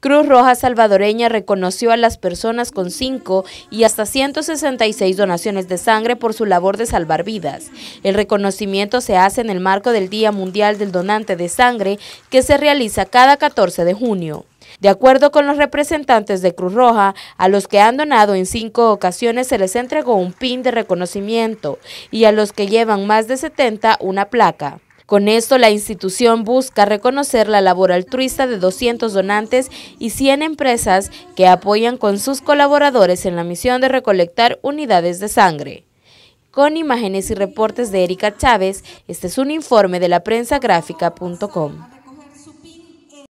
Cruz Roja Salvadoreña reconoció a las personas con 5 y hasta 166 donaciones de sangre por su labor de salvar vidas. El reconocimiento se hace en el marco del Día Mundial del Donante de Sangre que se realiza cada 14 de junio. De acuerdo con los representantes de Cruz Roja, a los que han donado en cinco ocasiones se les entregó un pin de reconocimiento y a los que llevan más de 70 una placa. Con esto, la institución busca reconocer la labor altruista de 200 donantes y 100 empresas que apoyan con sus colaboradores en la misión de recolectar unidades de sangre. Con imágenes y reportes de Erika Chávez, este es un informe de la